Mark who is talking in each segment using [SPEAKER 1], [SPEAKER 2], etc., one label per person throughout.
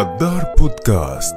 [SPEAKER 1] الدار بودكاست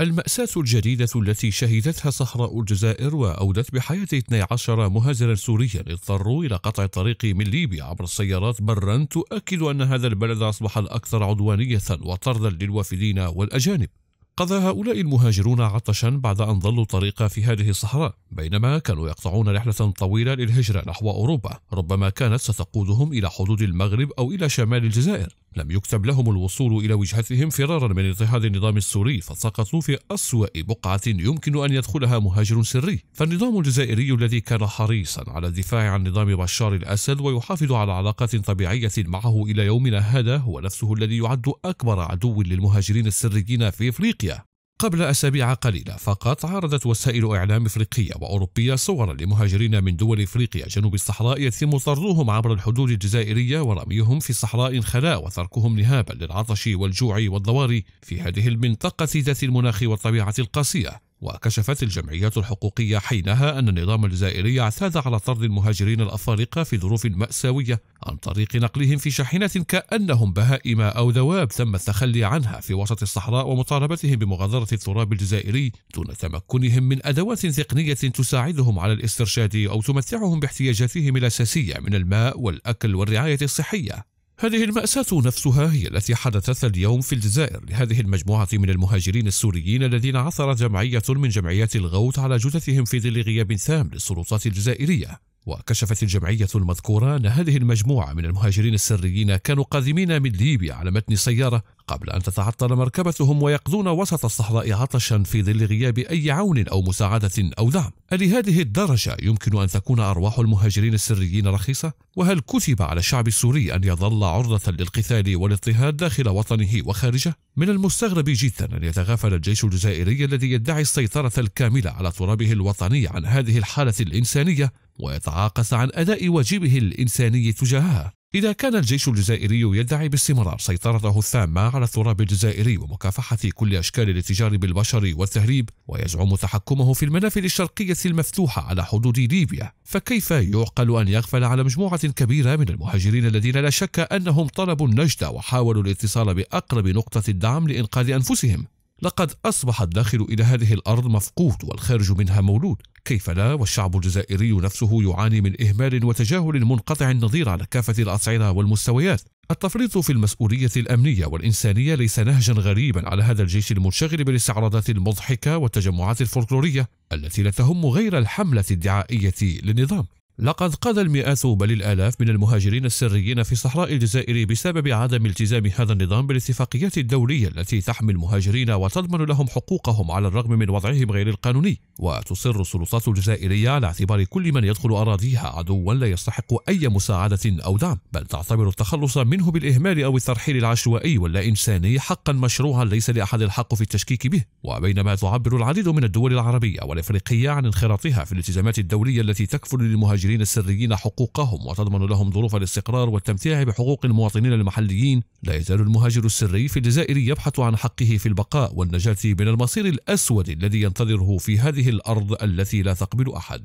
[SPEAKER 1] المأساة الجديدة التي شهدتها صحراء الجزائر وأودت بحياة 12 مهاجرا سوريا اضطروا إلى قطع الطريق من ليبيا عبر السيارات برا تؤكد أن هذا البلد أصبح الأكثر عدوانية وطردا للوافدين والأجانب قضى هؤلاء المهاجرون عطشا بعد أن ظلوا طريقا في هذه الصحراء بينما كانوا يقطعون رحلة طويلة للهجرة نحو أوروبا ربما كانت ستقودهم إلى حدود المغرب أو إلى شمال الجزائر لم يكتب لهم الوصول إلى وجهتهم فرارا من اضطهاد النظام السوري فسقطوا في أسوأ بقعة يمكن أن يدخلها مهاجر سري فالنظام الجزائري الذي كان حريصا على الدفاع عن نظام بشار الأسد ويحافظ على علاقات طبيعية معه إلى يومنا هذا هو نفسه الذي يعد أكبر عدو للمهاجرين السريين في إفريقيا قبل أسابيع قليلة فقط عرضت وسائل إعلام إفريقية وأوروبية صورا لمهاجرين من دول إفريقيا جنوب الصحراء يتم طردهم عبر الحدود الجزائرية ورميهم في صحراء خلاء وتركهم نهابا للعطش والجوع والضوار في هذه المنطقة ذات المناخ والطبيعة القاسية وكشفت الجمعيات الحقوقية حينها أن النظام الجزائري اعتاد على طرد المهاجرين الأفارقة في ظروف مأساوية عن طريق نقلهم في شاحنات كأنهم بهائم أو ذواب تم التخلي عنها في وسط الصحراء ومطالبتهم بمغادرة التراب الجزائري دون تمكنهم من أدوات تقنية تساعدهم على الاسترشاد أو تمتعهم باحتياجاتهم الأساسية من الماء والأكل والرعاية الصحية هذه المأساة نفسها هي التي حدثت اليوم في الجزائر لهذه المجموعة من المهاجرين السوريين الذين عثرت جمعية من جمعيات الغوث على جثثهم في ظل غياب تام للسلطات الجزائرية وكشفت الجمعية المذكورة أن هذه المجموعة من المهاجرين السريين كانوا قادمين من ليبيا على متن سيارة قبل أن تتعطل مركبتهم ويقضون وسط الصحراء عطشا في ظل غياب أي عون أو مساعدة أو دعم ألهذه الدرجة يمكن أن تكون أرواح المهاجرين السريين رخيصة؟ وهل كتب على الشعب السوري أن يظل عرضة للقتال والاضطهاد داخل وطنه وخارجه؟ من المستغرب جدا أن يتغافل الجيش الجزائري الذي يدعي السيطرة الكاملة على ترابه الوطني عن هذه الحالة الإنسانية ويتعاقص عن أداء واجبه الإنساني تجاهها إذا كان الجيش الجزائري يدعي باستمرار سيطرته الثامة على التراب الجزائري ومكافحة كل أشكال الاتجار بالبشر والتهريب ويزعم تحكمه في المنافذ الشرقية المفتوحة على حدود ليبيا فكيف يعقل أن يغفل على مجموعة كبيرة من المهاجرين الذين لا شك أنهم طلبوا النجدة وحاولوا الاتصال بأقرب نقطة الدعم لإنقاذ أنفسهم لقد أصبح الداخل إلى هذه الأرض مفقود والخارج منها مولود كيف لا والشعب الجزائري نفسه يعاني من إهمال وتجاهل منقطع النظير على كافة الأصعدة والمستويات التفريط في المسؤولية الأمنية والإنسانية ليس نهجا غريبا على هذا الجيش المنشغل بالاستعراضات المضحكة والتجمعات الفولكلورية التي لا تهم غير الحملة الدعائية للنظام لقد قاد المئات بل الآلاف من المهاجرين السريين في صحراء الجزائر بسبب عدم التزام هذا النظام بالاتفاقيات الدولية التي تحمي المهاجرين وتضمن لهم حقوقهم على الرغم من وضعهم غير القانوني وتصر السلطات الجزائرية على اعتبار كل من يدخل أراضيها عدوا لا يستحق أي مساعدة أو دعم بل تعتبر التخلص منه بالإهمال أو الترحيل العشوائي واللا إنساني حقا مشروعا ليس لأحد الحق في التشكيك به وبينما تعبر العديد من الدول العربية والإفريقية عن انخراطها في الالتزامات الدولية التي تكفل للمهاجرين المهاجرين السريين حقوقهم وتضمن لهم ظروف الاستقرار والتمتاع بحقوق المواطنين المحليين لا يزال المهاجر السري في الجزائر يبحث عن حقه في البقاء والنجاة من المصير الأسود الذي ينتظره في هذه الأرض التي لا تقبل أحد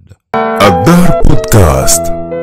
[SPEAKER 1] الدهر بودكاست